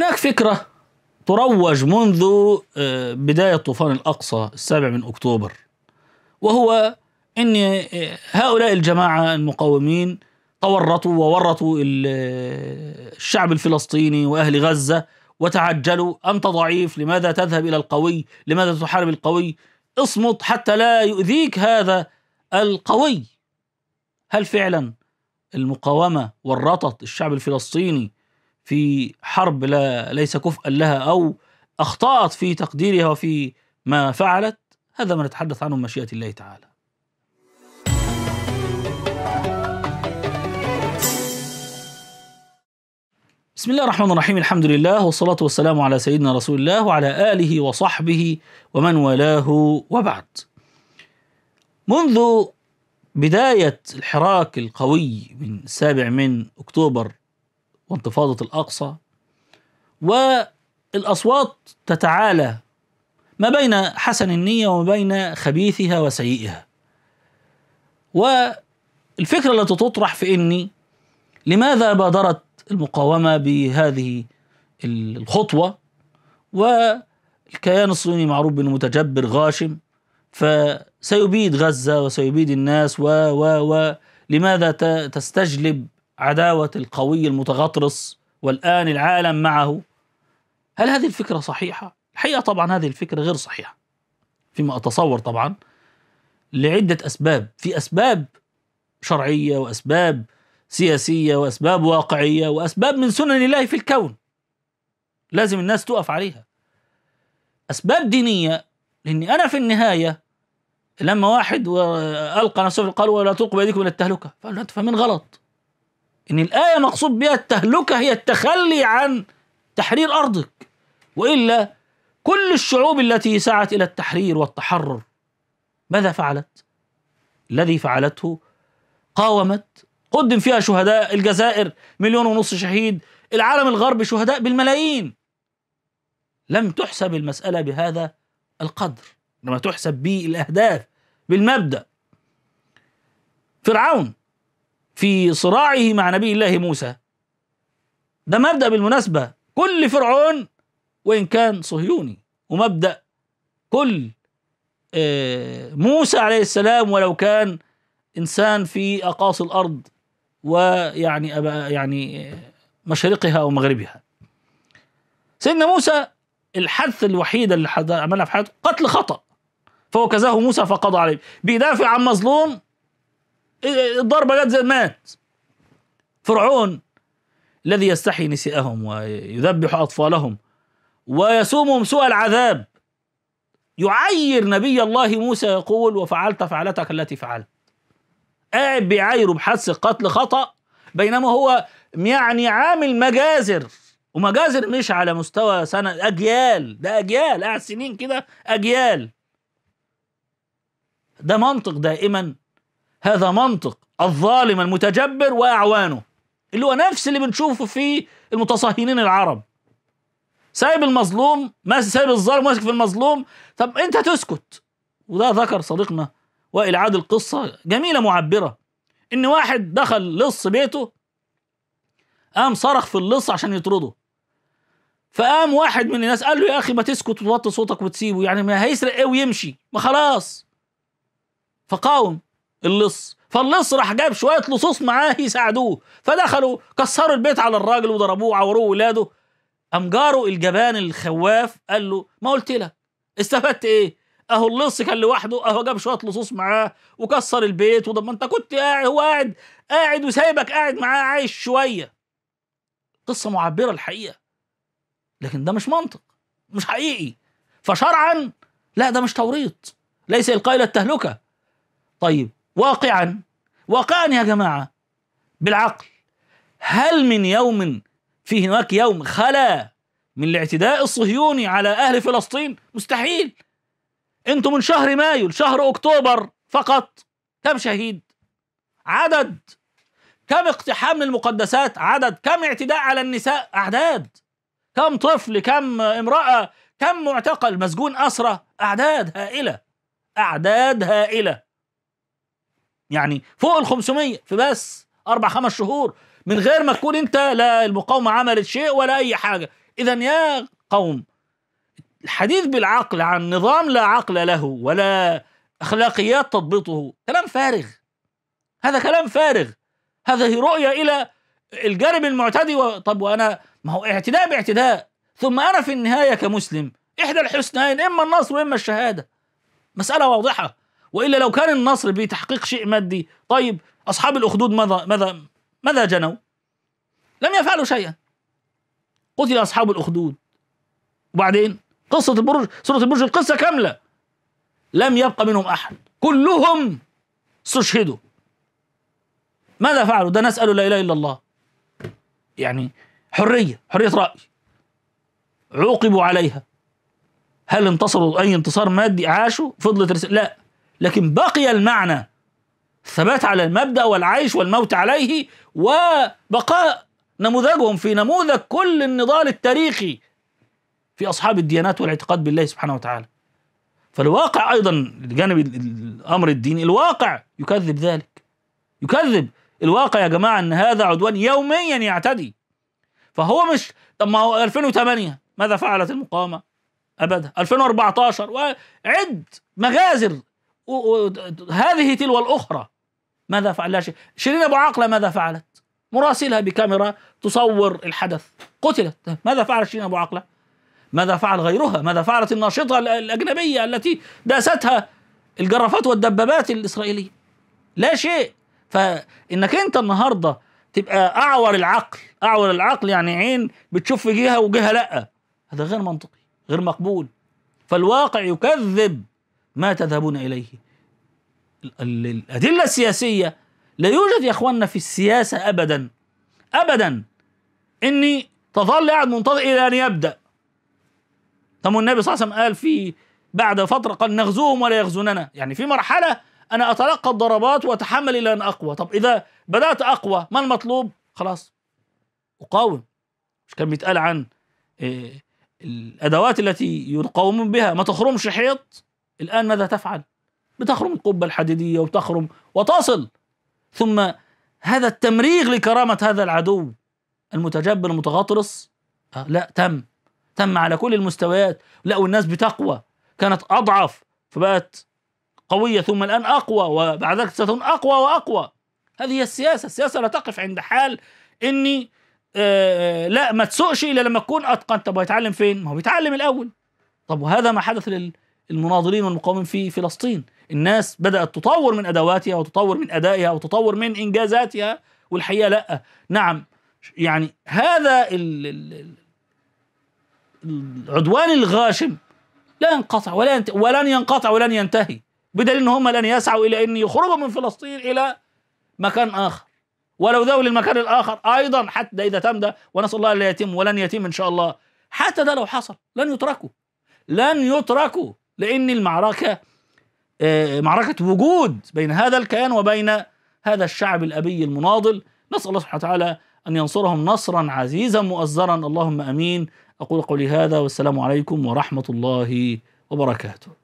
هناك فكرة تروج منذ آه، بداية طوفان الأقصى السابع من أكتوبر وهو أن آه، هؤلاء الجماعة المقاومين تورطوا وورطوا آه، الشعب الفلسطيني وأهل غزة وتعجلوا أنت ضعيف لماذا تذهب إلى القوي لماذا تحارب القوي اصمت حتى لا يؤذيك هذا القوي هل فعلا المقاومة ورطت الشعب الفلسطيني في حرب لا ليس كفءا لها أو أخطأت في تقديرها وفي ما فعلت هذا ما نتحدث عنه مشيئة الله تعالى بسم الله الرحمن الرحيم الحمد لله والصلاة والسلام على سيدنا رسول الله وعلى آله وصحبه ومن والاه وبعد منذ بداية الحراك القوي من السابع من أكتوبر وانتفاضة الأقصى والأصوات تتعالى ما بين حسن النية وما بين خبيثها وسيئها والفكرة التي تطرح في إني لماذا بادرت المقاومة بهذه الخطوة والكيان الصيني معروف بأنه متجبر غاشم فسيبيد غزة وسيبيد الناس و و و لماذا تستجلب عداوة القوي المتغطرس والآن العالم معه هل هذه الفكرة صحيحة؟ الحقيقة طبعا هذه الفكرة غير صحيحة فيما أتصور طبعا لعدة أسباب في أسباب شرعية وأسباب سياسية وأسباب واقعية وأسباب من سنن الله في الكون لازم الناس تقف عليها أسباب دينية لأني أنا في النهاية لما واحد ألقى نفسه قال ولا تلقوا بأيديكم إلى التهلكة فمن غلط إن الآية مقصود بها التهلكة هي التخلي عن تحرير أرضك وإلا كل الشعوب التي سعت إلى التحرير والتحرر ماذا فعلت؟ الذي فعلته قاومت قدم فيها شهداء الجزائر مليون ونصف شهيد العالم الغربي شهداء بالملايين لم تحسب المسألة بهذا القدر لما تحسب بالأهداف بالمبدأ فرعون في صراعه مع نبي الله موسى ده مبدأ بالمناسبة كل فرعون وإن كان صهيوني ومبدأ كل آه، موسى عليه السلام ولو كان إنسان في أقاصي الأرض ويعني يعني آه، مشرقها ومغربها سيدنا موسى الحث الوحيد اللي عملها في حياته قتل خطأ فوكزه موسى فقضى عليه بيدافع عن مظلوم إيه، إيه، الضربة جت زي مات فرعون الذي يستحي نسائهم ويذبح أطفالهم ويسومهم سوء العذاب يعير نبي الله موسى يقول وفعلت فعلتك التي فعلت قاعد بيعايره بحس قتل خطأ بينما هو يعني عامل مجازر ومجازر مش على مستوى سنة أجيال ده أجيال قاعد سنين كده أجيال ده منطق دائما هذا منطق الظالم المتجبر واعوانه اللي هو نفس اللي بنشوفه في المتصهينين العرب سايب المظلوم سايب الظالم ماسك في المظلوم طب انت تسكت وده ذكر صديقنا وائل عادل قصه جميله معبره ان واحد دخل لص بيته قام صرخ في اللص عشان يطرده فقام واحد من الناس قال له يا اخي ما تسكت وتوطي صوتك وتسيبه يعني ما هيسرق ايه ويمشي ما خلاص فقاوم اللص فاللص راح جاب شويه لصوص معاه يساعدوه فدخلوا كسروا البيت على الراجل وضربوه وعوروه ولاده قام جاره الجبان الخواف قال له ما قلت لك استفدت ايه اهو اللص كان لوحده اهو جاب شويه لصوص معاه وكسر البيت وطب ما انت كنت قاعد هو قاعد قاعد وسايبك قاعد معاه عايش شويه قصه معبره الحقيقه لكن ده مش منطق مش حقيقي فشرعا لا ده مش توريط ليس القائل التهلكه طيب واقعا واقعا يا جماعة بالعقل هل من يوم في هناك يوم خلا من الاعتداء الصهيوني على أهل فلسطين مستحيل انتم من شهر مايو لشهر أكتوبر فقط كم شهيد عدد كم اقتحام للمقدسات عدد كم اعتداء على النساء أعداد كم طفل كم امرأة كم معتقل مسجون أسرة أعداد هائلة أعداد هائلة يعني فوق ال 500 في بس اربع خمس شهور من غير ما تكون انت لا المقاومه عملت شيء ولا اي حاجه اذا يا قوم الحديث بالعقل عن نظام لا عقل له ولا اخلاقيات تضبطه كلام فارغ هذا كلام فارغ هذه رؤيه الى الجانب المعتدي و... طب وانا ما هو اعتداء باعتداء ثم انا في النهايه كمسلم احدى الحسنين اما النصر واما الشهاده مساله واضحه والا لو كان النصر بتحقيق شيء مادي طيب اصحاب الاخدود ماذا ماذا ماذا جنوا؟ لم يفعلوا شيئا قتل اصحاب الاخدود وبعدين قصه البرج سوره البرج القصه كامله لم يبقى منهم احد كلهم استشهدوا ماذا فعلوا؟ ده نسال لا اله الا الله يعني حريه حريه راي عوقبوا عليها هل انتصروا اي انتصار مادي عاشوا فضلت رسالة لا لكن بقي المعنى الثبات على المبدا والعيش والموت عليه وبقاء نموذجهم في نموذج كل النضال التاريخي في اصحاب الديانات والاعتقاد بالله سبحانه وتعالى فالواقع ايضا الجانب الامر الديني الواقع يكذب ذلك يكذب الواقع يا جماعه ان هذا عدوان يوميا يعتدي فهو مش طب ما هو 2008 ماذا فعلت المقاومه؟ ابدا 2014 وعد مغازر هذه تلو الأخرى ماذا فعل شيء شيرين أبو عاقلة ماذا فعلت مراسلها بكاميرا تصور الحدث قتلت ماذا فعل شيرين أبو عاقلة ماذا فعل غيرها ماذا فعلت الناشطة الأجنبية التي داستها الجرافات والدبابات الإسرائيلية لا شيء فإنك أنت النهاردة تبقى أعور العقل أعور العقل يعني عين بتشوف في جهة وجهة لأ هذا غير منطقي غير مقبول فالواقع يكذب ما تذهبون إليه الأدلة السياسية لا يوجد يا أخواننا في السياسة أبدا أبدا إني تظل قاعد منتظر إلى أن يبدأ طب والنبي صلى الله عليه وسلم قال في بعد فترة قال نغزوهم ولا يغزوننا يعني في مرحلة أنا أتلقى الضربات وأتحمل إلى أن أقوى طب إذا بدأت أقوى ما المطلوب خلاص أقاوم مش كان بيتقال عن آه، الأدوات التي يقاومون بها ما تخرمش حيط الآن ماذا تفعل؟ بتخرم القبة الحديدية وتخرم وتصل ثم هذا التمريغ لكرامة هذا العدو المتجبر المتغطرس آه، لا تم تم على كل المستويات لا والناس بتقوى كانت أضعف فبقت قوية ثم الآن أقوى وبعد ذلك ستكون أقوى وأقوى هذه هي السياسة السياسة لا تقف عند حال إني آه, آه، لا ما تسوقش إلا لما تكون أتقن طب هيتعلم فين ما هو بيتعلم الأول طب وهذا ما حدث لل المناضلين والمقاومين في فلسطين الناس بدأت تطور من أدواتها وتطور من أدائها وتطور من إنجازاتها والحقيقة لأ نعم يعني هذا العدوان الغاشم لا ينقطع ولا ينت... ولن ينقطع ولن ينتهي بدليل ان هم لن يسعوا الى ان يخرجوا من فلسطين الى مكان اخر ولو ذهبوا للمكان الاخر ايضا حتى اذا تم ده ونسال الله لا يتم ولن يتم ان شاء الله حتى ده لو حصل لن يتركوا لن يتركوا لأن المعركة آه، معركة وجود بين هذا الكيان وبين هذا الشعب الأبي المناضل نسأل الله سبحانه وتعالى أن ينصرهم نصرا عزيزا مؤزرا اللهم أمين أقول قولي هذا والسلام عليكم ورحمة الله وبركاته